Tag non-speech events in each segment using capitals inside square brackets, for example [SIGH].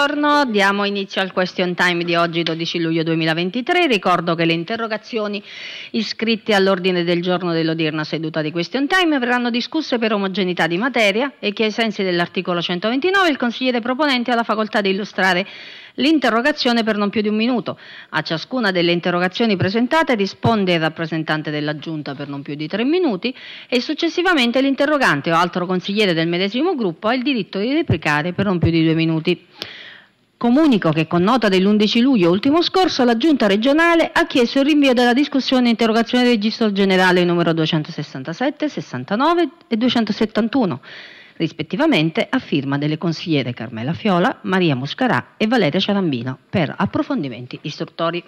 Buongiorno, diamo inizio al question time di oggi 12 luglio 2023. Ricordo che le interrogazioni iscritte all'ordine del giorno dell'odierna seduta di question time verranno discusse per omogeneità di materia e che ai sensi dell'articolo 129 il consigliere proponente ha la facoltà di illustrare l'interrogazione per non più di un minuto. A ciascuna delle interrogazioni presentate risponde il rappresentante della Giunta per non più di tre minuti e successivamente l'interrogante o altro consigliere del medesimo gruppo ha il diritto di replicare per non più di due minuti. Comunico che con nota dell'11 luglio ultimo scorso la Giunta regionale ha chiesto il rinvio della discussione e interrogazione del registro generale numero 267, 69 e 271 rispettivamente a firma delle consigliere Carmela Fiola, Maria Muscarà e Valeria Ciarambino per approfondimenti istruttori.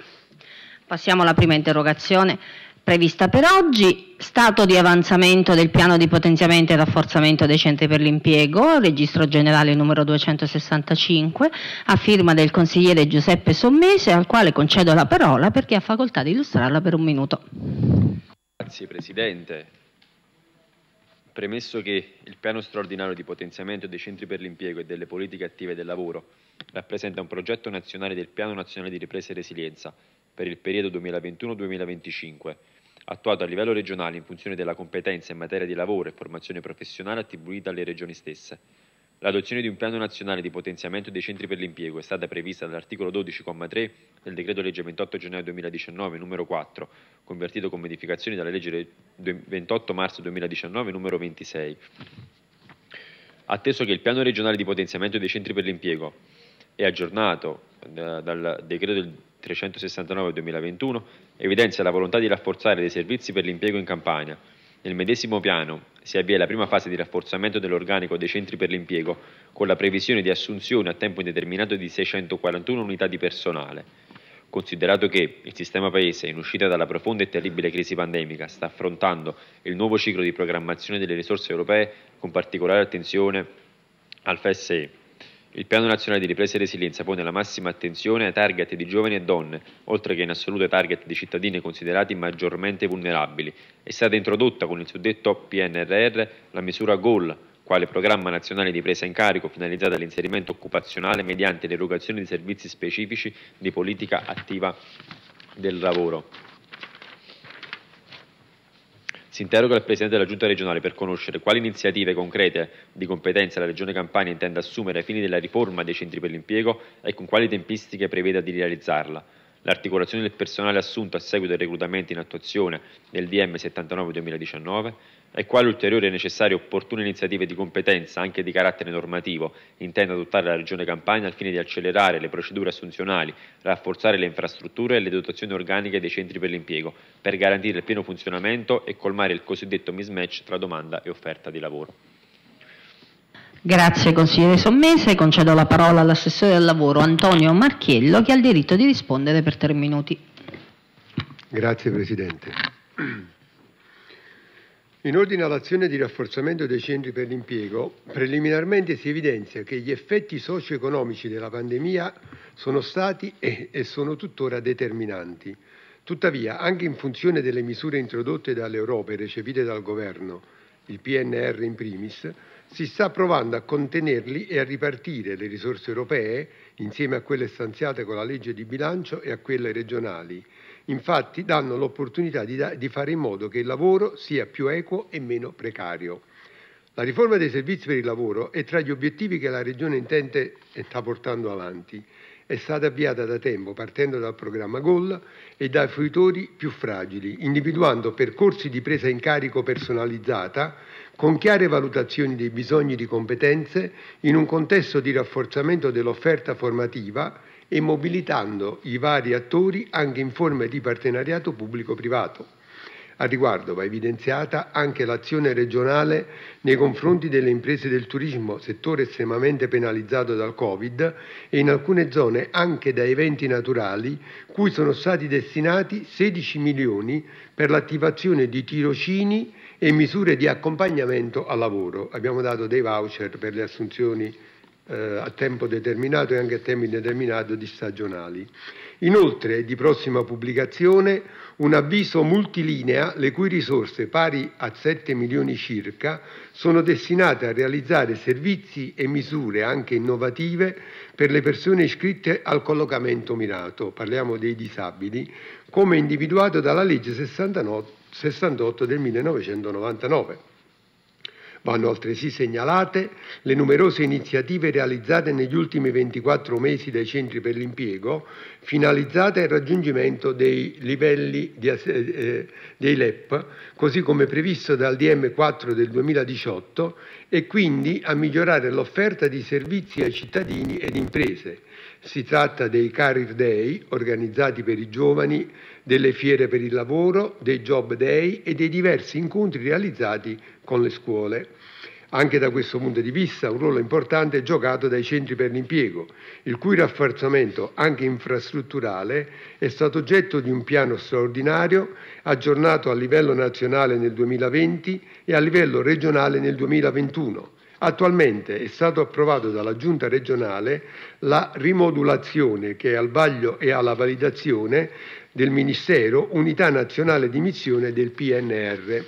Passiamo alla prima interrogazione prevista per oggi, stato di avanzamento del piano di potenziamento e rafforzamento dei centri per l'impiego, registro generale numero 265, a firma del consigliere Giuseppe Sommese, al quale concedo la parola perché ha facoltà di illustrarla per un minuto. Grazie Presidente. Premesso che il piano straordinario di potenziamento dei centri per l'impiego e delle politiche attive del lavoro rappresenta un progetto nazionale del Piano nazionale di ripresa e resilienza per il periodo 2021-2025, attuato a livello regionale in funzione della competenza in materia di lavoro e formazione professionale attribuita alle regioni stesse L'adozione di un piano nazionale di potenziamento dei centri per l'impiego è stata prevista dall'articolo 12,3 del decreto legge 28 gennaio 2019 numero 4, convertito con modificazioni dalla legge 28 marzo 2019 numero 26. Atteso che il piano regionale di potenziamento dei centri per l'impiego è aggiornato eh, dal decreto del 369 2021, evidenzia la volontà di rafforzare dei servizi per l'impiego in Campania nel medesimo piano si avvia la prima fase di rafforzamento dell'organico dei centri per l'impiego, con la previsione di assunzione a tempo indeterminato di 641 unità di personale. Considerato che il sistema Paese, in uscita dalla profonda e terribile crisi pandemica, sta affrontando il nuovo ciclo di programmazione delle risorse europee con particolare attenzione al FSE, il Piano Nazionale di Ripresa e Resilienza pone la massima attenzione ai target di giovani e donne, oltre che in assoluto ai target di cittadini considerati maggiormente vulnerabili. È stata introdotta con il suddetto PNRR la misura GOL, quale programma nazionale di presa in carico finalizzato all'inserimento occupazionale mediante l'erogazione di servizi specifici di politica attiva del lavoro. Si interroga il Presidente della Giunta regionale per conoscere quali iniziative concrete di competenza la Regione Campania intende assumere ai fini della riforma dei centri per l'impiego e con quali tempistiche preveda di realizzarla l'articolazione del personale assunto a seguito del reclutamento in attuazione del DM 79-2019, e quali ulteriori e necessarie opportune iniziative di competenza, anche di carattere normativo, intende adottare la Regione Campania al fine di accelerare le procedure assunzionali, rafforzare le infrastrutture e le dotazioni organiche dei centri per l'impiego, per garantire il pieno funzionamento e colmare il cosiddetto mismatch tra domanda e offerta di lavoro. Grazie consigliere Sommese, concedo la parola all'assessore del lavoro Antonio Marchiello che ha il diritto di rispondere per tre minuti. Grazie Presidente. In ordine all'azione di rafforzamento dei centri per l'impiego, preliminarmente si evidenzia che gli effetti socio-economici della pandemia sono stati e, e sono tuttora determinanti. Tuttavia, anche in funzione delle misure introdotte dall'Europa e recepite dal Governo, il PNR in primis, si sta provando a contenerli e a ripartire le risorse europee, insieme a quelle stanziate con la legge di bilancio e a quelle regionali. Infatti danno l'opportunità di, da- di fare in modo che il lavoro sia più equo e meno precario. La riforma dei servizi per il lavoro è tra gli obiettivi che la Regione intende e sta portando avanti. È stata avviata da tempo, partendo dal programma GOL e dai fruitori più fragili, individuando percorsi di presa in carico personalizzata con chiare valutazioni dei bisogni di competenze in un contesto di rafforzamento dell'offerta formativa e mobilitando i vari attori anche in forme di partenariato pubblico-privato. A riguardo va evidenziata anche l'azione regionale nei confronti delle imprese del turismo, settore estremamente penalizzato dal Covid e in alcune zone anche da eventi naturali, cui sono stati destinati 16 milioni per l'attivazione di tirocini e misure di accompagnamento al lavoro. Abbiamo dato dei voucher per le assunzioni eh, a tempo determinato e anche a tempo indeterminato di stagionali. Inoltre, di prossima pubblicazione, un avviso multilinea le cui risorse, pari a 7 milioni circa, sono destinate a realizzare servizi e misure anche innovative per le persone iscritte al collocamento mirato, parliamo dei disabili, come individuato dalla legge 68 del 1999. Vanno altresì segnalate le numerose iniziative realizzate negli ultimi 24 mesi dai centri per l'impiego, finalizzate al raggiungimento dei livelli di, eh, eh, dei LEP, così come previsto dal DM4 del 2018, e quindi a migliorare l'offerta di servizi ai cittadini ed imprese, si tratta dei Career Day, organizzati per i giovani, delle fiere per il lavoro, dei Job Day e dei diversi incontri realizzati con le scuole. Anche da questo punto di vista un ruolo importante è giocato dai centri per l'impiego, il cui rafforzamento anche infrastrutturale è stato oggetto di un piano straordinario aggiornato a livello nazionale nel 2020 e a livello regionale nel 2021 Attualmente è stato approvato dalla Giunta regionale la rimodulazione che è al vaglio e alla validazione del Ministero Unità Nazionale di Missione del PNR.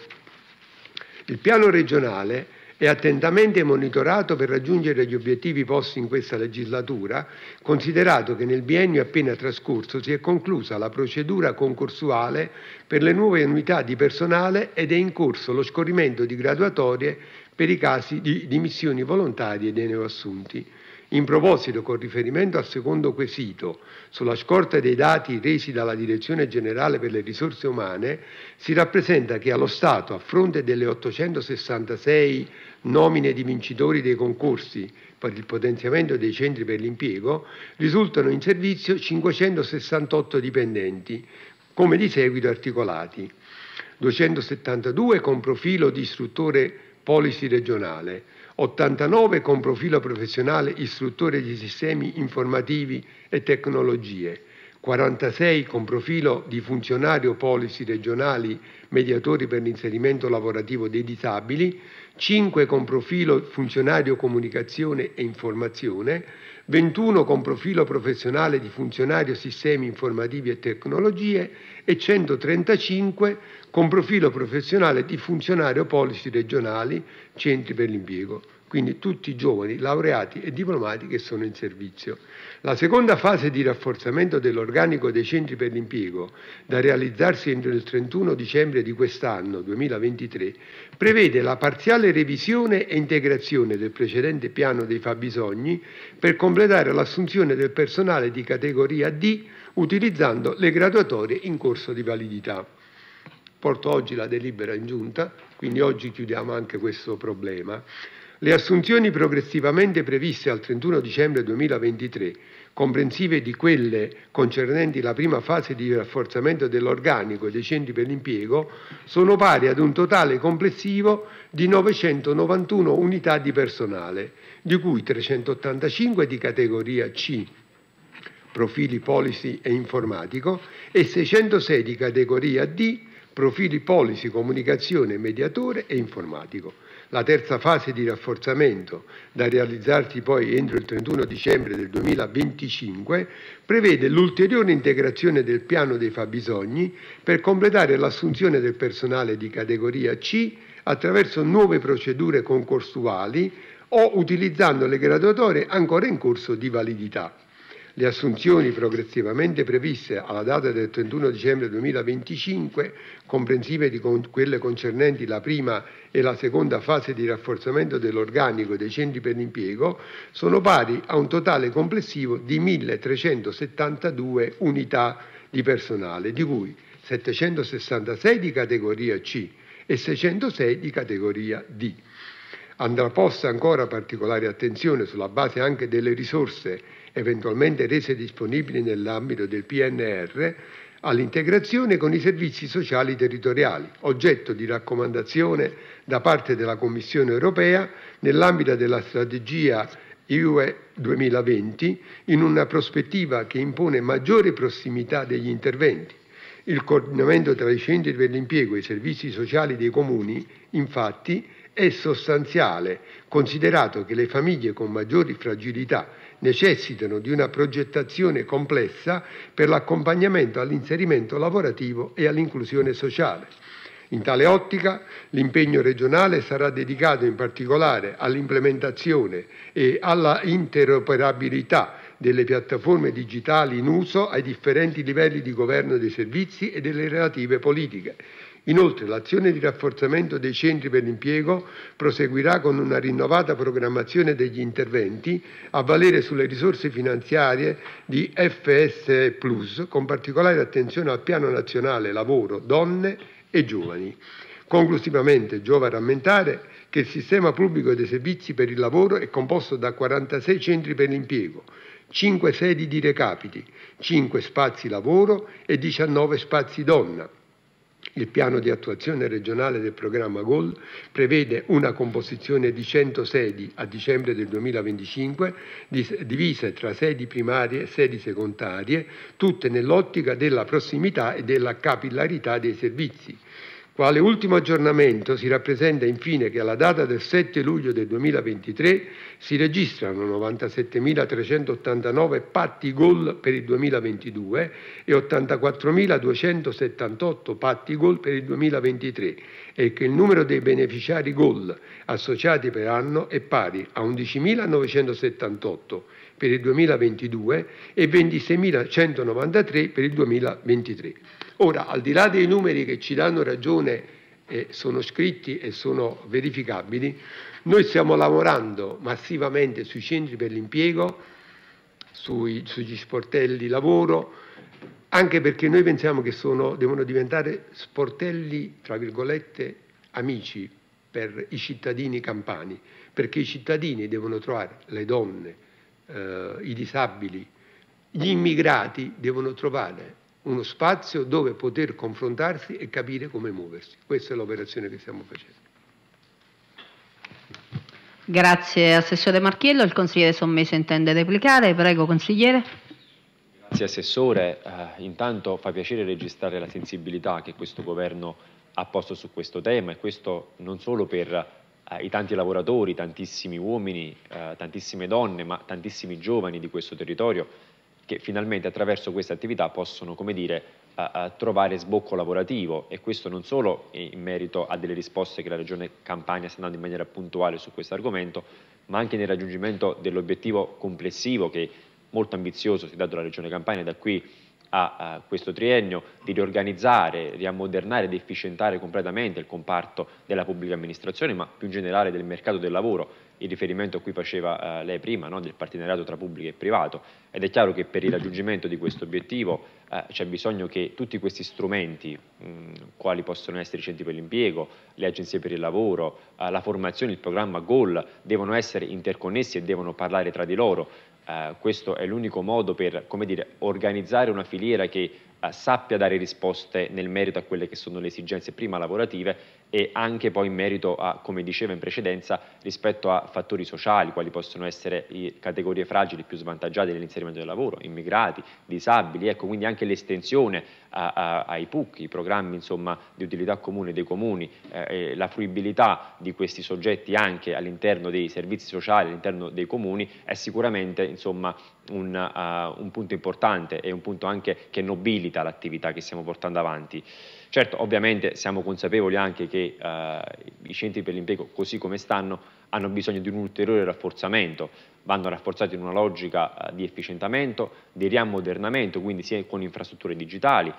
Il piano regionale è attentamente monitorato per raggiungere gli obiettivi posti in questa legislatura, considerato che nel biennio appena trascorso si è conclusa la procedura concorsuale per le nuove unità di personale ed è in corso lo scorrimento di graduatorie per i casi di dimissioni volontarie dei neoassunti. In proposito, con riferimento al secondo quesito, sulla scorta dei dati resi dalla Direzione Generale per le Risorse Umane, si rappresenta che allo Stato, a fronte delle 866 nomine di vincitori dei concorsi per il potenziamento dei centri per l'impiego, risultano in servizio 568 dipendenti, come di seguito articolati. 272 con profilo di istruttore policy regionale, 89 con profilo professionale istruttore di sistemi informativi e tecnologie, 46 con profilo di funzionario policy regionali mediatori per l'inserimento lavorativo dei disabili, 5 con profilo funzionario comunicazione e informazione, 21 con profilo professionale di funzionario sistemi informativi e tecnologie e 135 con profilo professionale di funzionario policy regionali, centri per l'impiego, quindi tutti i giovani laureati e diplomati che sono in servizio. La seconda fase di rafforzamento dell'organico dei centri per l'impiego, da realizzarsi entro il 31 dicembre di quest'anno 2023, prevede la parziale revisione e integrazione del precedente piano dei fabbisogni per completare l'assunzione del personale di categoria D utilizzando le graduatorie in corso di validità porto oggi la delibera in giunta, quindi oggi chiudiamo anche questo problema. Le assunzioni progressivamente previste al 31 dicembre 2023, comprensive di quelle concernenti la prima fase di rafforzamento dell'organico dei centri per l'impiego, sono pari ad un totale complessivo di 991 unità di personale, di cui 385 di categoria C profili policy e informatico e 606 di categoria D profili policy, comunicazione, mediatore e informatico. La terza fase di rafforzamento, da realizzarsi poi entro il 31 dicembre del 2025, prevede l'ulteriore integrazione del piano dei fabbisogni per completare l'assunzione del personale di categoria C attraverso nuove procedure concorsuali o utilizzando le graduatorie ancora in corso di validità le assunzioni progressivamente previste alla data del 31 dicembre 2025, comprensive di quelle concernenti la prima e la seconda fase di rafforzamento dell'organico dei centri per l'impiego, sono pari a un totale complessivo di 1.372 unità di personale, di cui 766 di categoria C e 606 di categoria D andrà posta ancora particolare attenzione sulla base anche delle risorse eventualmente rese disponibili nell'ambito del PNR, all'integrazione con i servizi sociali territoriali, oggetto di raccomandazione da parte della Commissione europea nell'ambito della strategia UE 2020 in una prospettiva che impone maggiore prossimità degli interventi. Il coordinamento tra i centri per l'impiego e i servizi sociali dei comuni, infatti, è sostanziale, considerato che le famiglie con maggiori fragilità necessitano di una progettazione complessa per l'accompagnamento all'inserimento lavorativo e all'inclusione sociale. In tale ottica l'impegno regionale sarà dedicato in particolare all'implementazione e alla interoperabilità delle piattaforme digitali in uso ai differenti livelli di governo dei servizi e delle relative politiche, Inoltre l'azione di rafforzamento dei centri per l'impiego proseguirà con una rinnovata programmazione degli interventi a valere sulle risorse finanziarie di FS Plus, con particolare attenzione al Piano Nazionale Lavoro, Donne e Giovani. Conclusivamente giova rammentare che il sistema pubblico dei servizi per il lavoro è composto da 46 centri per l'impiego, 5 sedi di recapiti, 5 spazi lavoro e 19 spazi donna. Il piano di attuazione regionale del programma GOL prevede una composizione di 100 sedi a dicembre del 2025, divise tra sedi primarie e sedi secondarie, tutte nell'ottica della prossimità e della capillarità dei servizi quale ultimo aggiornamento si rappresenta infine che alla data del 7 luglio del 2023 si registrano 97.389 patti gol per il 2022 e 84.278 patti gol per il 2023 e che il numero dei beneficiari gol associati per anno è pari a 11.978 per il 2022 e 26.193 per il 2023. Ora, al di là dei numeri che ci danno ragione e sono scritti e sono verificabili, noi stiamo lavorando massivamente sui centri per l'impiego, sui, sugli sportelli lavoro, anche perché noi pensiamo che sono, devono diventare sportelli, tra virgolette, amici per i cittadini campani, perché i cittadini devono trovare le donne, eh, i disabili, gli immigrati devono trovare uno spazio dove poter confrontarsi e capire come muoversi. Questa è l'operazione che stiamo facendo. Grazie Assessore Marchiello, il consigliere Sommese intende replicare, prego consigliere. Grazie Assessore, uh, intanto fa piacere registrare la sensibilità che questo governo ha posto su questo tema e questo non solo per eh, i tanti lavoratori, tantissimi uomini, eh, tantissime donne, ma tantissimi giovani di questo territorio che finalmente attraverso queste attività possono, come dire, a, a trovare sbocco lavorativo e questo non solo in merito a delle risposte che la Regione Campania sta dando in maniera puntuale su questo argomento, ma anche nel raggiungimento dell'obiettivo complessivo che molto ambizioso si è dato alla Regione Campania da qui a, a questo triennio di riorganizzare, riammodernare ed efficientare completamente il comparto della pubblica amministrazione, ma più in generale del mercato del lavoro, il riferimento a cui faceva eh, lei prima, no? del partenariato tra pubblico e privato, ed è chiaro che per il raggiungimento di questo obiettivo eh, c'è bisogno che tutti questi strumenti, mh, quali possono essere i centri per l'impiego, le agenzie per il lavoro, eh, la formazione, il programma GOL, devono essere interconnessi e devono parlare tra di loro, eh, questo è l'unico modo per dire, organizzare una filiera che eh, sappia dare risposte nel merito a quelle che sono le esigenze prima lavorative e anche poi in merito a, come diceva in precedenza, rispetto a fattori sociali, quali possono essere le categorie fragili più svantaggiate nell'inserimento del lavoro, immigrati, disabili, ecco quindi anche l'estensione ai PUC, i programmi insomma, di utilità comune dei comuni, eh, la fruibilità di questi soggetti anche all'interno dei servizi sociali, all'interno dei comuni, è sicuramente insomma, un, uh, un punto importante e un punto anche che nobilita l'attività che stiamo portando avanti. Certo, ovviamente siamo consapevoli anche che eh, i centri per l'impiego, così come stanno, hanno bisogno di un ulteriore rafforzamento, vanno rafforzati in una logica eh, di efficientamento, di riammodernamento, quindi sia con infrastrutture digitali,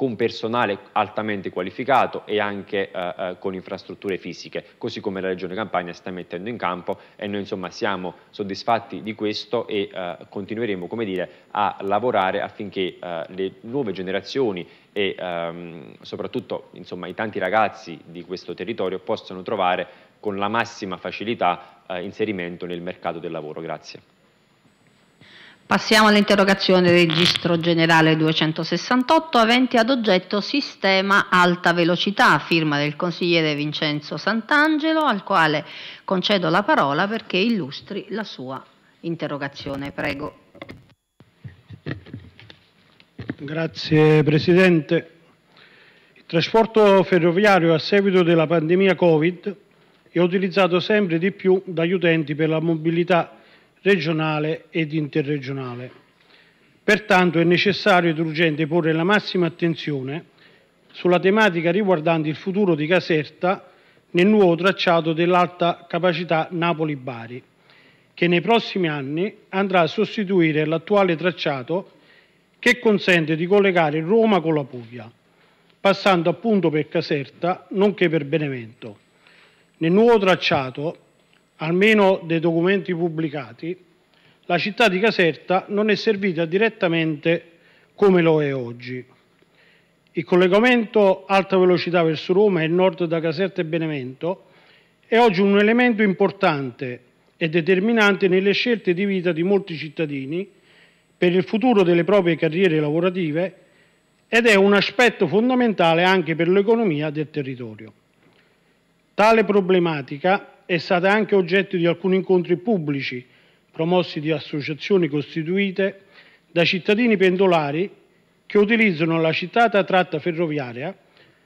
con personale altamente qualificato e anche eh, eh, con infrastrutture fisiche, così come la Regione Campania sta mettendo in campo e noi insomma siamo soddisfatti di questo e eh, continueremo come dire, a lavorare affinché eh, le nuove generazioni e ehm, soprattutto insomma, i tanti ragazzi di questo territorio possano trovare con la massima facilità eh, inserimento nel mercato del lavoro. Grazie. Passiamo all'interrogazione registro generale 268 aventi ad oggetto sistema alta velocità, firma del consigliere Vincenzo Sant'Angelo, al quale concedo la parola perché illustri la sua interrogazione. Prego. Grazie Presidente. Il trasporto ferroviario a seguito della pandemia Covid è utilizzato sempre di più dagli utenti per la mobilità regionale ed interregionale. Pertanto è necessario ed urgente porre la massima attenzione sulla tematica riguardante il futuro di Caserta nel nuovo tracciato dell'alta capacità Napoli-Bari, che nei prossimi anni andrà a sostituire l'attuale tracciato che consente di collegare Roma con la Puglia, passando appunto per Caserta nonché per Benevento. Nel nuovo tracciato almeno dei documenti pubblicati, la città di Caserta non è servita direttamente come lo è oggi. Il collegamento alta velocità verso Roma e il nord da Caserta e Benevento è oggi un elemento importante e determinante nelle scelte di vita di molti cittadini per il futuro delle proprie carriere lavorative ed è un aspetto fondamentale anche per l'economia del territorio. Tale problematica è stata anche oggetto di alcuni incontri pubblici promossi da associazioni costituite da cittadini pendolari che utilizzano la citata tratta ferroviaria,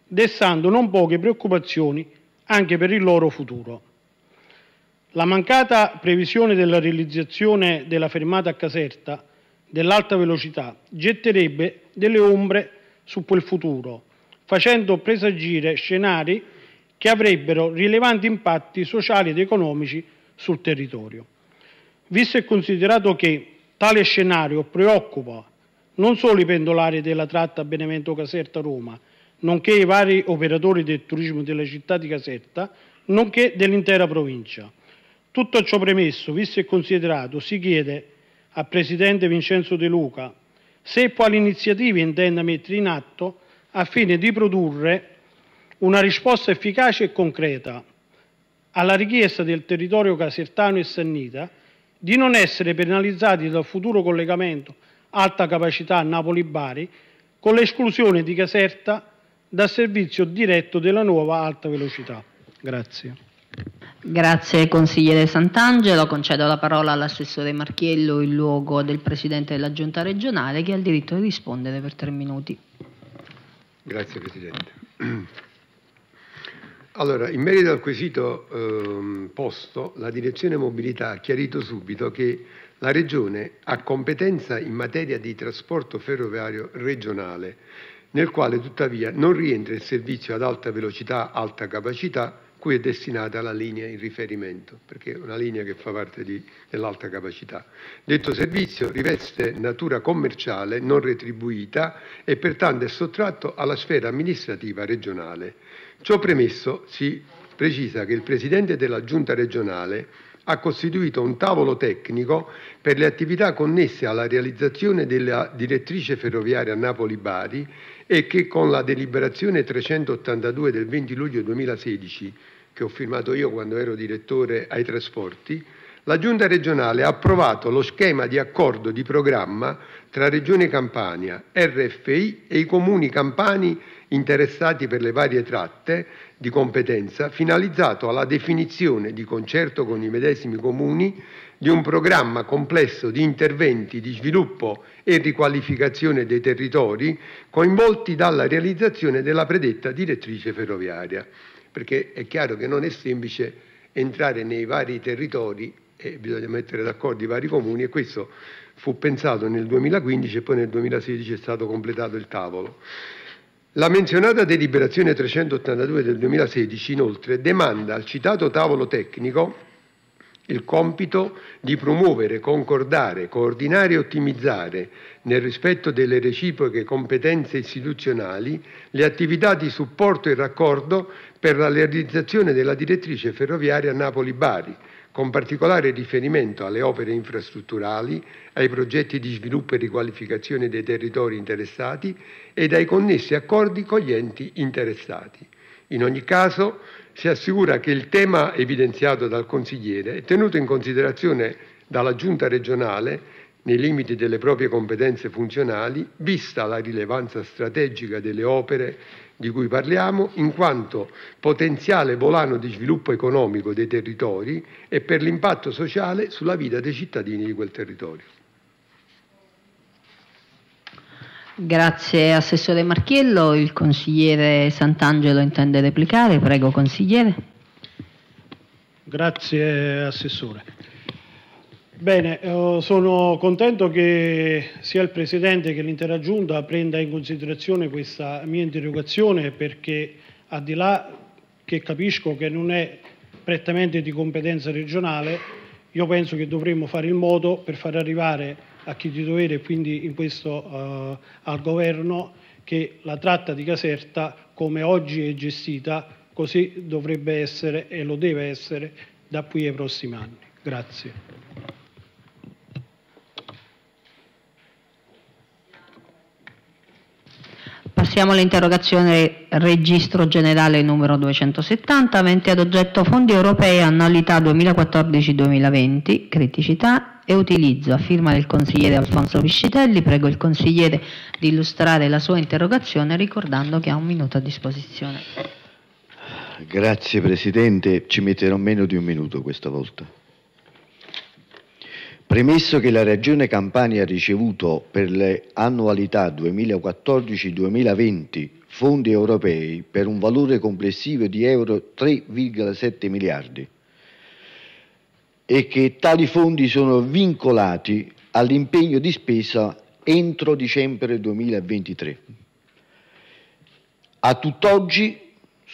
destando non poche preoccupazioni anche per il loro futuro. La mancata previsione della realizzazione della fermata a Caserta dell'alta velocità getterebbe delle ombre su quel futuro, facendo presagire scenari che avrebbero rilevanti impatti sociali ed economici sul territorio. Visto e considerato che tale scenario preoccupa non solo i pendolari della tratta Benevento-Caserta-Roma, nonché i vari operatori del turismo della città di Caserta, nonché dell'intera provincia. Tutto ciò premesso, visto e considerato, si chiede al Presidente Vincenzo De Luca se e quali iniziative intenda mettere in atto a fine di produrre una risposta efficace e concreta alla richiesta del territorio casertano e sannita di non essere penalizzati dal futuro collegamento alta capacità Napoli-Bari con l'esclusione di Caserta dal servizio diretto della nuova alta velocità. Grazie. Grazie consigliere Sant'Angelo, concedo la parola all'assessore Marchiello in luogo del Presidente della Giunta regionale che ha il diritto di rispondere per tre minuti. Grazie Presidente. Allora, in merito al quesito eh, posto, la Direzione Mobilità ha chiarito subito che la Regione ha competenza in materia di trasporto ferroviario regionale, nel quale tuttavia non rientra il servizio ad alta velocità, alta capacità, cui è destinata la linea in riferimento, perché è una linea che fa parte dell'alta capacità. Detto servizio riveste natura commerciale non retribuita e pertanto è sottratto alla sfera amministrativa regionale. Ciò premesso, si precisa che il Presidente della Giunta regionale ha costituito un tavolo tecnico per le attività connesse alla realizzazione della direttrice ferroviaria Napoli-Bari e che con la deliberazione 382 del 20 luglio 2016, che ho firmato io quando ero direttore ai trasporti, la Giunta regionale ha approvato lo schema di accordo di programma tra Regione Campania, RFI e i comuni campani interessati per le varie tratte di competenza, finalizzato alla definizione, di concerto con i medesimi Comuni, di un programma complesso di interventi di sviluppo e riqualificazione dei territori coinvolti dalla realizzazione della predetta direttrice ferroviaria. Perché è chiaro che non è semplice entrare nei vari territori e bisogna mettere d'accordo i vari comuni e questo fu pensato nel 2015 e poi nel 2016 è stato completato il tavolo. La menzionata deliberazione 382 del 2016, inoltre, demanda al citato tavolo tecnico il compito di promuovere, concordare, coordinare e ottimizzare, nel rispetto delle reciproche competenze istituzionali, le attività di supporto e raccordo per la realizzazione della direttrice ferroviaria Napoli-Bari, con particolare riferimento alle opere infrastrutturali, ai progetti di sviluppo e riqualificazione dei territori interessati ed ai connessi accordi con gli enti interessati. In ogni caso, si assicura che il tema evidenziato dal consigliere è tenuto in considerazione dalla Giunta regionale nei limiti delle proprie competenze funzionali, vista la rilevanza strategica delle opere di cui parliamo, in quanto potenziale volano di sviluppo economico dei territori e per l'impatto sociale sulla vita dei cittadini di quel territorio. Grazie Assessore Marchiello, il consigliere Sant'Angelo intende replicare, prego consigliere. Grazie Assessore. Bene, eh, sono contento che sia il Presidente che l'intera Giunta prenda in considerazione questa mia interrogazione perché al di là che capisco che non è prettamente di competenza regionale, io penso che dovremmo fare il modo per far arrivare a chi di dovere, quindi in questo eh, al governo, che la tratta di Caserta, come oggi è gestita, così dovrebbe essere e lo deve essere da qui ai prossimi anni. Grazie. Passiamo all'interrogazione registro generale numero 270, avente ad oggetto fondi europei annualità 2014-2020, criticità e utilizzo. A firma del consigliere Alfonso Piscitelli, prego il consigliere di illustrare la sua interrogazione ricordando che ha un minuto a disposizione. Grazie Presidente, ci metterò meno di un minuto questa volta. Premesso che la Regione Campania ha ricevuto per le annualità 2014-2020 fondi europei per un valore complessivo di euro 3,7 miliardi e che tali fondi sono vincolati all'impegno di spesa entro dicembre 2023. A tutt'oggi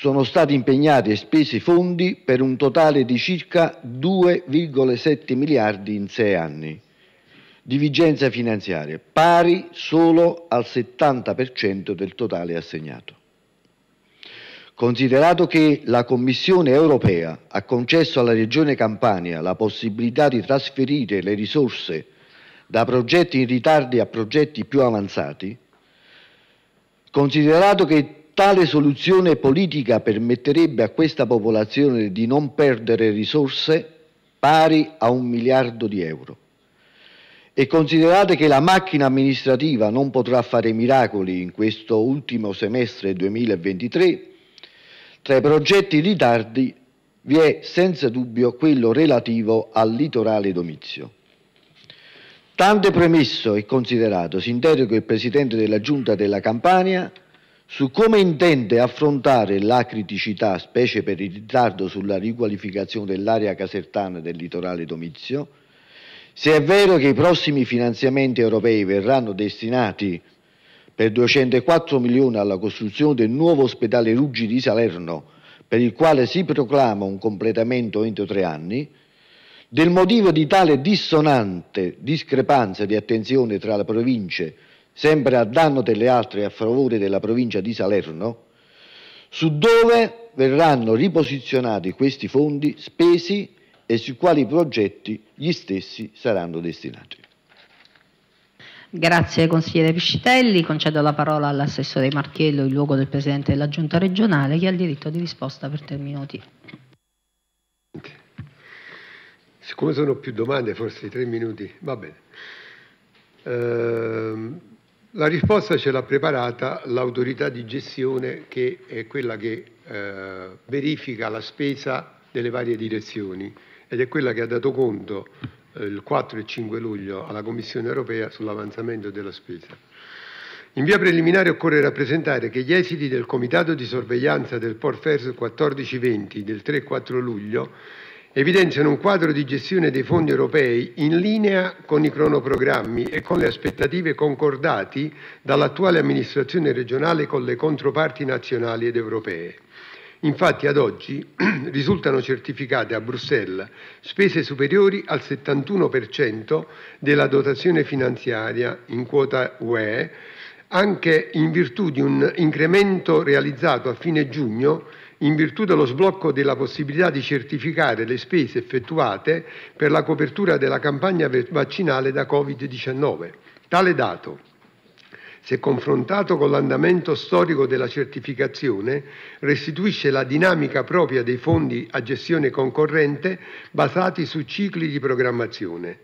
sono stati impegnati e spesi fondi per un totale di circa 2,7 miliardi in sei anni di vigenza finanziaria, pari solo al 70% del totale assegnato. Considerato che la Commissione europea ha concesso alla Regione Campania la possibilità di trasferire le risorse da progetti in ritardi a progetti più avanzati, considerato che Tale soluzione politica permetterebbe a questa popolazione di non perdere risorse pari a un miliardo di euro. E considerate che la macchina amministrativa non potrà fare miracoli in questo ultimo semestre 2023, tra i progetti in ritardi vi è senza dubbio quello relativo al litorale domizio. Tante premesso e considerato, si interroga il Presidente della Giunta della Campania su come intende affrontare la criticità, specie per il ritardo sulla riqualificazione dell'area casertana del litorale domizio, se è vero che i prossimi finanziamenti europei verranno destinati per 204 milioni alla costruzione del nuovo ospedale Ruggi di Salerno, per il quale si proclama un completamento entro tre anni, del motivo di tale dissonante discrepanza di attenzione tra le province sempre a danno delle altre e a favore della provincia di Salerno, su dove verranno riposizionati questi fondi spesi e su quali progetti gli stessi saranno destinati. Grazie consigliere Piscitelli, concedo la parola all'assessore Marchiello in luogo del presidente della giunta regionale che ha il diritto di risposta per tre minuti. Siccome sono più domande, forse i tre minuti, va bene. Ehm, la risposta ce l'ha preparata l'autorità di gestione che è quella che eh, verifica la spesa delle varie direzioni ed è quella che ha dato conto eh, il 4 e 5 luglio alla Commissione europea sull'avanzamento della spesa. In via preliminare occorre rappresentare che gli esiti del Comitato di sorveglianza del Porfers 14-20 del 3 e 4 luglio evidenziano un quadro di gestione dei fondi europei in linea con i cronoprogrammi e con le aspettative concordati dall'attuale amministrazione regionale con le controparti nazionali ed europee. Infatti, ad oggi [CLEARS THROAT] risultano certificate a Bruxelles spese superiori al 71% della dotazione finanziaria in quota UE, anche in virtù di un incremento realizzato a fine giugno in virtù dello sblocco della possibilità di certificare le spese effettuate per la copertura della campagna vaccinale da Covid-19. Tale dato, se confrontato con l'andamento storico della certificazione, restituisce la dinamica propria dei fondi a gestione concorrente basati su cicli di programmazione.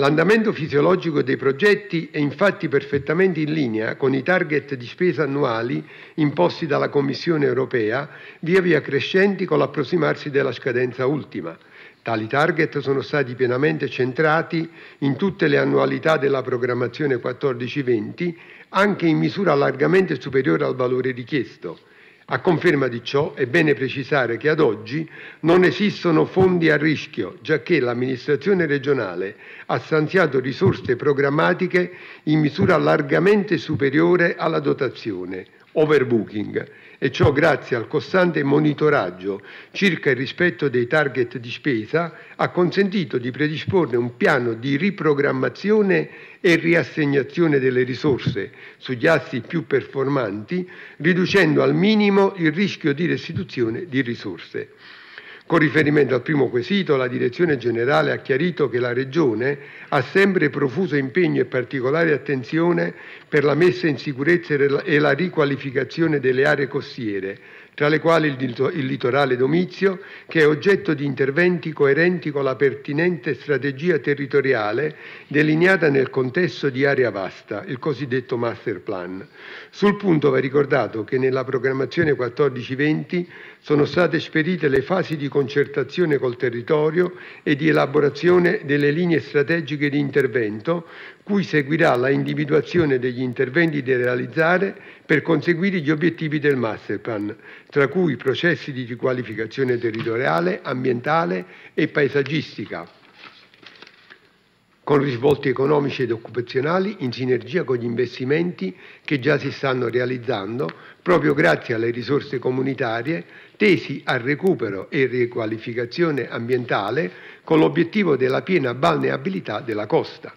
L'andamento fisiologico dei progetti è infatti perfettamente in linea con i target di spesa annuali imposti dalla Commissione europea, via via crescenti con l'approssimarsi della scadenza ultima. Tali target sono stati pienamente centrati in tutte le annualità della programmazione 14-20, anche in misura largamente superiore al valore richiesto, a conferma di ciò è bene precisare che ad oggi non esistono fondi a rischio, giacché l'amministrazione regionale ha stanziato risorse programmatiche in misura largamente superiore alla dotazione (*overbooking*) e ciò grazie al costante monitoraggio circa il rispetto dei target di spesa ha consentito di predisporre un piano di riprogrammazione e riassegnazione delle risorse sugli assi più performanti, riducendo al minimo il rischio di restituzione di risorse. Con riferimento al primo quesito, la Direzione generale ha chiarito che la Regione ha sempre profuso impegno e particolare attenzione per la messa in sicurezza e la riqualificazione delle aree costiere, tra le quali il litorale domizio, che è oggetto di interventi coerenti con la pertinente strategia territoriale delineata nel contesto di area vasta, il cosiddetto Master Plan. Sul punto va ricordato che nella programmazione 14-20 sono state esperite le fasi di concertazione col territorio e di elaborazione delle linee strategiche di intervento, cui seguirà la individuazione degli interventi da realizzare per conseguire gli obiettivi del Masterplan, tra cui processi di riqualificazione territoriale, ambientale e paesaggistica, con risvolti economici ed occupazionali in sinergia con gli investimenti che già si stanno realizzando proprio grazie alle risorse comunitarie tesi al recupero e riqualificazione ambientale con l'obiettivo della piena balneabilità della costa.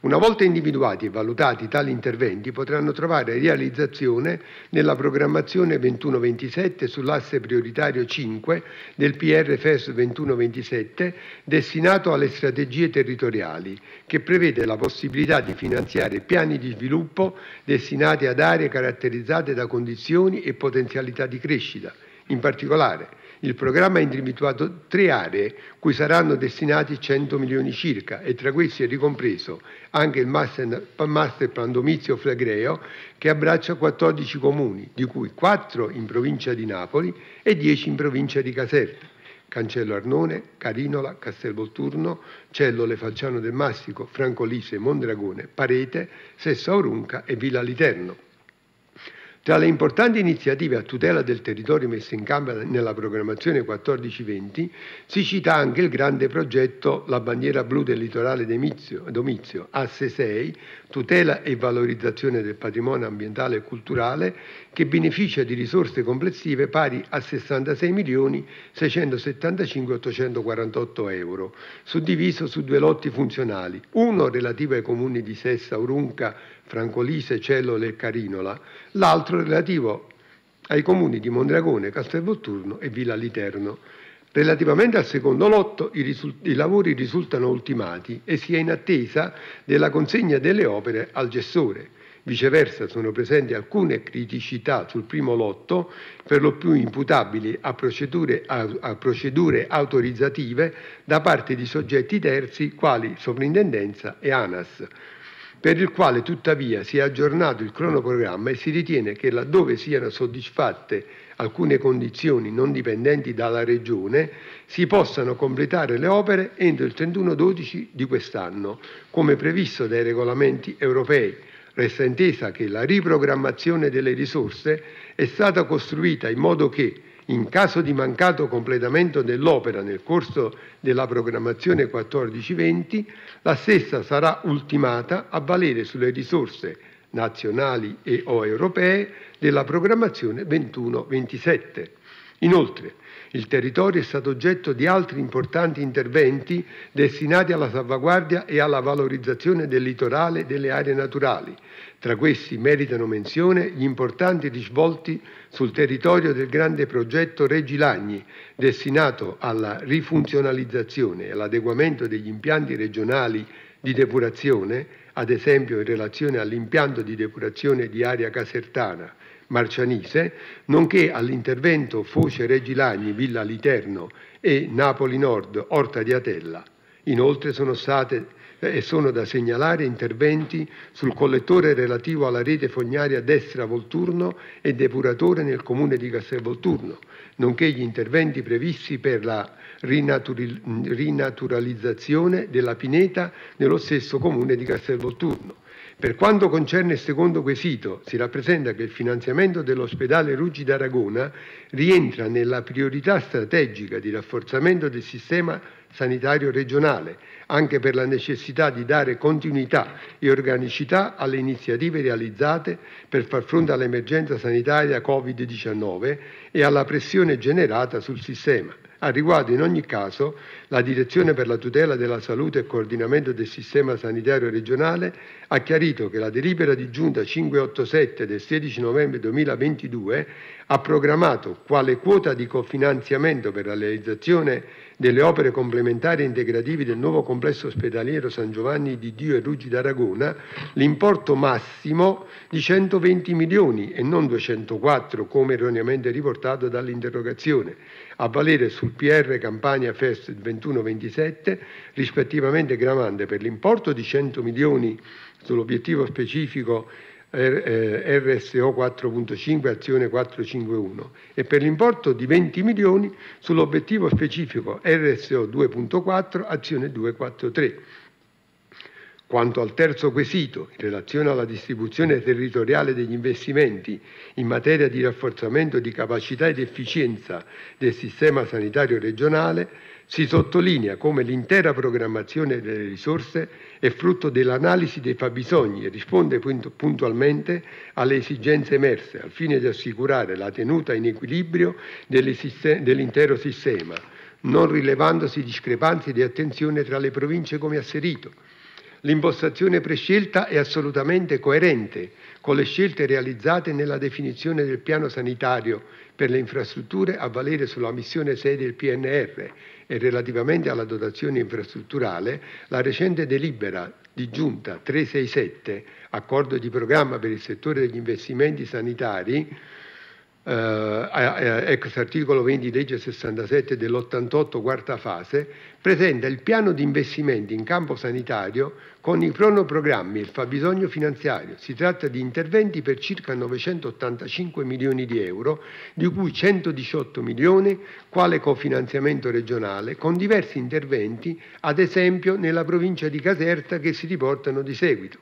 Una volta individuati e valutati tali interventi potranno trovare realizzazione nella programmazione 21-27 sull'asse prioritario 5 del PRFES FES 21-27 destinato alle strategie territoriali che prevede la possibilità di finanziare piani di sviluppo destinati ad aree caratterizzate da condizioni e potenzialità di crescita. In particolare, il programma ha individuato tre aree cui saranno destinati 100 milioni circa e tra questi è ricompreso anche il Master, master Plan Domizio Flagreo che abbraccia 14 comuni, di cui 4 in provincia di Napoli e 10 in provincia di Caserta. Cancello Arnone, Carinola, Castelvolturno, Cellole Falciano del Massico, Francolise, Mondragone, Parete, Sesso Aurunca e Villa Literno. Tra le importanti iniziative a tutela del territorio messe in campo nella programmazione 14-20 si cita anche il grande progetto La bandiera blu del litorale Domizio, asse 6, tutela e valorizzazione del patrimonio ambientale e culturale, che beneficia di risorse complessive pari a 66.675.848 euro, suddiviso su due lotti funzionali, uno relativo ai comuni di Sessa, Urunca, Francolise, Cellole e Carinola, l'altro relativo ai comuni di Mondragone, Castelvolturno e Villa Literno. Relativamente al secondo lotto i, risult- i, lavori risultano ultimati e si è in attesa della consegna delle opere al gestore. Viceversa sono presenti alcune criticità sul primo lotto, per lo più imputabili a procedure, a, a procedure autorizzative da parte di soggetti terzi quali Sovrintendenza e ANAS per il quale tuttavia si è aggiornato il cronoprogramma e si ritiene che laddove siano soddisfatte alcune condizioni non dipendenti dalla Regione, si possano completare le opere entro il 31-12 di quest'anno, come previsto dai regolamenti europei. Resta intesa che la riprogrammazione delle risorse è stata costruita in modo che in caso di mancato completamento dell'opera nel corso della programmazione 14-20, la stessa sarà ultimata a valere sulle risorse nazionali e o europee della programmazione 21-27. Inoltre, il territorio è stato oggetto di altri importanti interventi destinati alla salvaguardia e alla valorizzazione del litorale e delle aree naturali. Tra questi meritano menzione gli importanti risvolti sul territorio del grande progetto Regi Lagni, destinato alla rifunzionalizzazione e all'adeguamento degli impianti regionali di depurazione, ad esempio in relazione all'impianto di depurazione di area casertana Marcianise, nonché all'intervento Foce Regi Lagni, Villa Literno e Napoli Nord, Orta di Atella. Inoltre sono state eh, e sono da segnalare interventi sul collettore relativo alla rete fognaria destra Volturno e depuratore nel comune di Castel Volturno, nonché gli interventi previsti per la rinaturalizzazione della pineta nello stesso comune di Castel Volturno. Per quanto concerne il secondo quesito, si rappresenta che il finanziamento dell'ospedale Ruggi d'Aragona rientra nella priorità strategica di rafforzamento del sistema sanitario regionale, anche per la necessità di dare continuità e organicità alle iniziative realizzate per far fronte all'emergenza sanitaria Covid-19 e alla pressione generata sul sistema. Al riguardo, in ogni caso, la Direzione per la tutela della salute e coordinamento del sistema sanitario regionale ha chiarito che la delibera di giunta 587 del 16 novembre 2022 ha programmato quale quota di cofinanziamento per la realizzazione delle opere complementari e integrative del nuovo complesso ospedaliero San Giovanni di Dio e Ruggi d'Aragona l'importo massimo di 120 milioni e non 204 come erroneamente riportato dall'interrogazione, a valere sul PR Campania Fest 29 21-27 rispettivamente gravante per l'importo di 100 milioni sull'obiettivo specifico RSO eh, 4.5 azione 451 e per l'importo di 20 milioni sull'obiettivo specifico RSO 2.4 azione 243 quanto al terzo quesito, in relazione alla distribuzione territoriale degli investimenti in materia di rafforzamento di capacità ed efficienza del sistema sanitario regionale, si sottolinea come l'intera programmazione delle risorse è frutto dell'analisi dei fabbisogni e risponde puntualmente alle esigenze emerse, al fine di assicurare la tenuta in equilibrio dell'intero sistema, non rilevandosi discrepanze di attenzione tra le province come asserito L'impostazione prescelta è assolutamente coerente con le scelte realizzate nella definizione del piano sanitario per le infrastrutture a valere sulla missione 6 del PNR e relativamente alla dotazione infrastrutturale, la recente delibera di giunta 367, accordo di programma per il settore degli investimenti sanitari, eh, eh, ecco articolo 20 legge 67 dell'88 quarta fase, presenta il piano di investimenti in campo sanitario con i cronoprogrammi e il fabbisogno finanziario. Si tratta di interventi per circa 985 milioni di euro, di cui 118 milioni quale cofinanziamento regionale, con diversi interventi, ad esempio nella provincia di Caserta che si riportano di seguito.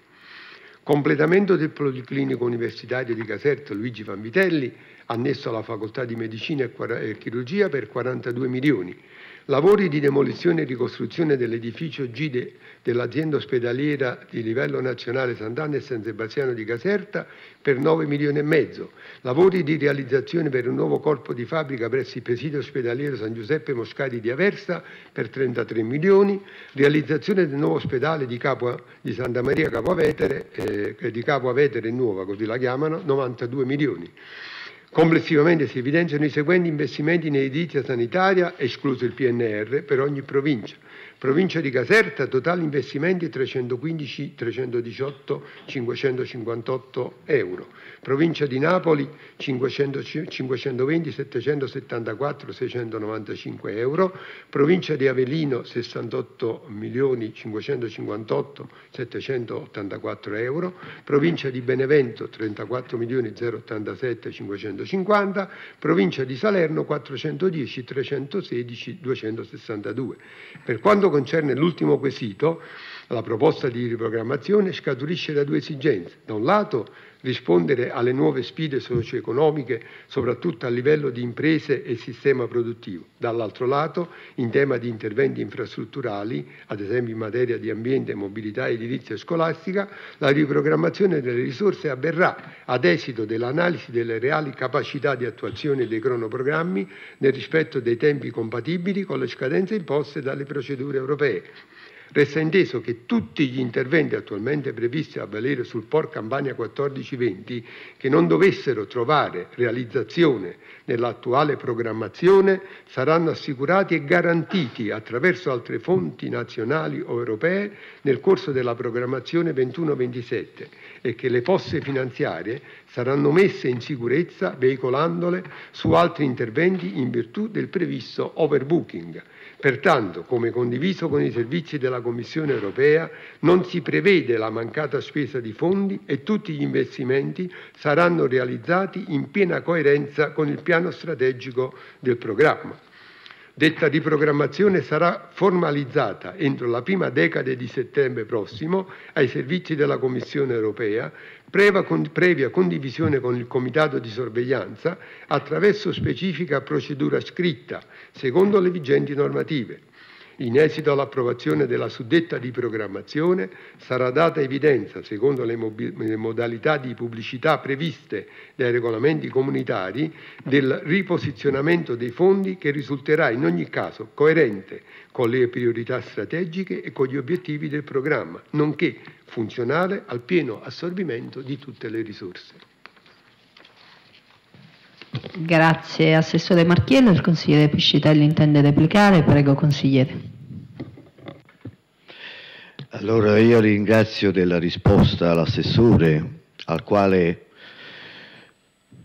Completamento del Policlinico Universitario di Caserta Luigi Vanvitelli annesso alla facoltà di medicina e chirurgia per 42 milioni, lavori di demolizione e ricostruzione dell'edificio Gide dell'azienda ospedaliera di livello nazionale Sant'Anna e San Sebastiano di Caserta per 9 milioni e mezzo, lavori di realizzazione per un nuovo corpo di fabbrica presso il presidio ospedaliero San Giuseppe Moscati di Aversa per 33 milioni, realizzazione del nuovo ospedale di, Capo, di Santa Maria Capo Avetere, eh, di Capo Avetere Nuova, così la chiamano, 92 milioni. Complessivamente si evidenziano i seguenti investimenti in edilizia sanitaria, escluso il PNR, per ogni provincia, Provincia di Caserta, totali investimenti 315, 318, 558 euro. Provincia di Napoli 500, 520, 774, 695 euro. Provincia di Avellino 68 milioni 558, 784 euro. Provincia di Benevento 34 milioni 087, 550. Provincia di Salerno 410, 316, 262. Per quanto concerne l'ultimo quesito, la proposta di riprogrammazione scaturisce da due esigenze. Da un lato rispondere alle nuove sfide socio-economiche, soprattutto a livello di imprese e sistema produttivo. Dall'altro lato, in tema di interventi infrastrutturali, ad esempio in materia di ambiente, mobilità, edilizia scolastica, la riprogrammazione delle risorse avverrà ad esito dell'analisi delle reali capacità di attuazione dei cronoprogrammi nel rispetto dei tempi compatibili con le scadenze imposte dalle procedure europee. Resta inteso che tutti gli interventi attualmente previsti a valere sul Port Campania 14-20 che non dovessero trovare realizzazione nell'attuale programmazione saranno assicurati e garantiti attraverso altre fonti nazionali o europee nel corso della programmazione 21-27 e che le fosse finanziarie saranno messe in sicurezza veicolandole su altri interventi in virtù del previsto overbooking Pertanto, come condiviso con i servizi della Commissione europea, non si prevede la mancata spesa di fondi e tutti gli investimenti saranno realizzati in piena coerenza con il piano strategico del programma. Detta riprogrammazione sarà formalizzata entro la prima decade di settembre prossimo ai servizi della Commissione europea previa condivisione con il Comitato di sorveglianza, attraverso specifica procedura scritta, secondo le vigenti normative in esito all'approvazione della suddetta di programmazione sarà data evidenza, secondo le, le modalità di pubblicità previste dai regolamenti comunitari, del riposizionamento dei fondi che risulterà in ogni caso coerente con le priorità strategiche e con gli obiettivi del programma, nonché funzionale al pieno assorbimento di tutte le risorse. Grazie Assessore Marchiello, il Consigliere Piscitelli intende replicare, prego Consigliere. Allora io ringrazio della risposta all'assessore, al quale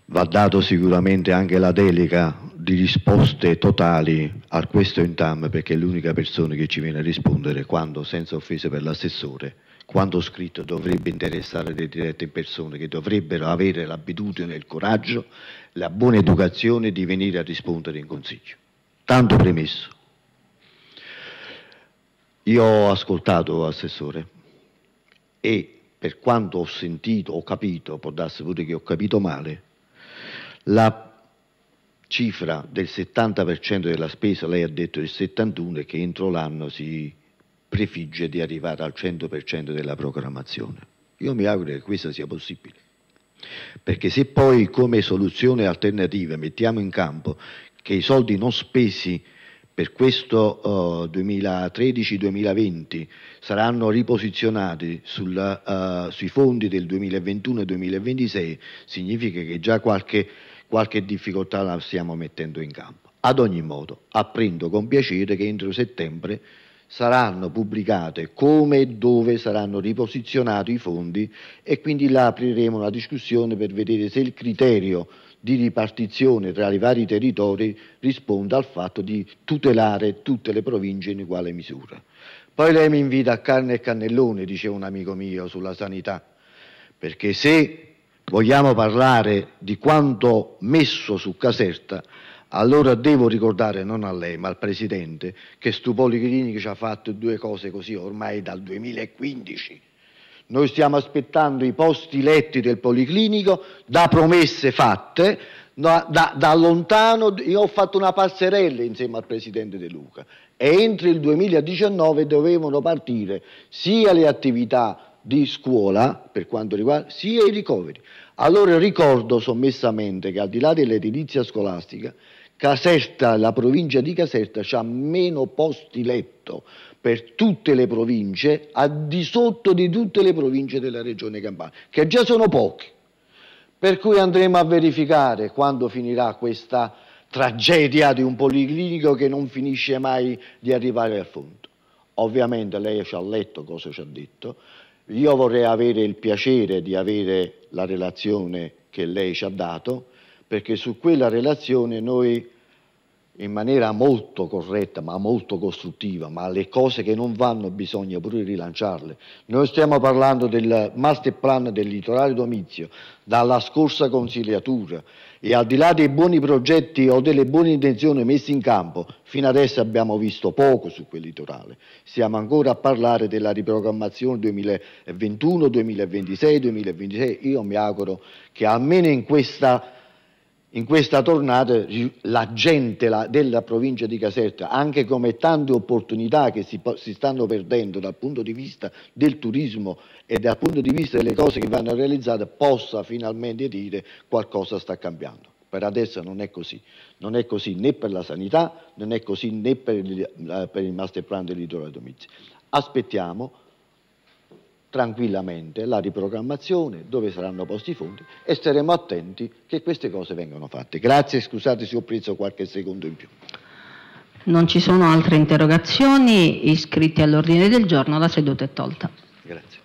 va dato sicuramente anche la delega di risposte totali a questo intam, perché è l'unica persona che ci viene a rispondere quando, senza offese per l'assessore, quando scritto dovrebbe interessare le dirette persone che dovrebbero avere l'abitudine, il coraggio, la buona educazione di venire a rispondere in consiglio. Tanto premesso. Io ho ascoltato Assessore e per quanto ho sentito, ho capito, può darsi pure che ho capito male, la cifra del 70% della spesa, lei ha detto il 71% che entro l'anno si prefigge di arrivare al 100% della programmazione. Io mi auguro che questo sia possibile, perché se poi come soluzione alternativa mettiamo in campo che i soldi non spesi per questo uh, eh, 2013-2020 saranno riposizionati sul, uh, sui fondi del 2021 e 2026, significa che già qualche, qualche difficoltà la stiamo mettendo in campo. Ad ogni modo, apprendo con piacere che entro settembre saranno pubblicate come e dove saranno riposizionati i fondi e quindi là apriremo una discussione per vedere se il criterio di ripartizione tra i vari territori risponda al fatto di tutelare tutte le province in uguale misura. Poi lei mi invita a carne e cannellone, diceva un amico mio, sulla sanità, perché se vogliamo parlare di quanto messo su Caserta, allora devo ricordare non a lei ma al Presidente che Stupoli ci ha fatto due cose così ormai dal 2015 noi stiamo aspettando i posti letti del Policlinico da promesse fatte, da, da, da, lontano. Io ho fatto una passerella insieme al Presidente De Luca e entro il 2019 dovevano partire sia le attività di scuola, per quanto riguarda, sia i ricoveri. Allora ricordo sommessamente che al di là dell'edilizia scolastica, Caserta, la provincia di Caserta ha meno posti letto per tutte le province, al di sotto di tutte le province della regione Campania, che già sono poche. Per cui andremo a verificare quando finirà questa tragedia di un policlinico che non finisce mai di arrivare al fondo. Ovviamente lei ci ha letto cosa ci ha detto, io vorrei avere il piacere di avere la relazione che lei ci ha dato, perché su quella relazione noi in maniera molto corretta ma molto costruttiva, ma le cose che non vanno bisogna pure rilanciarle. Noi stiamo parlando del master plan del litorale Domizio dalla scorsa consigliatura e al di là dei buoni progetti o delle buone intenzioni messe in campo, fino adesso abbiamo visto poco su quel litorale. Stiamo ancora a parlare della riprogrammazione 2021, 2026, 2026. Io mi auguro che almeno in questa in questa tornata la gente la, della provincia di Caserta, anche come tante opportunità che si, si, stanno perdendo dal punto di vista del turismo e dal punto di vista delle cose che vanno realizzate, possa finalmente dire qualcosa sta cambiando. Per adesso non è così, non è così né per la sanità, non è così né per il, per il master plan del litorale Domizio. Aspettiamo, tranquillamente la riprogrammazione, dove saranno posti i fondi e staremo attenti che queste cose vengano fatte. Grazie, scusate se ho preso qualche secondo in più. Non ci sono altre interrogazioni iscritte all'ordine del giorno, la seduta è tolta. Grazie.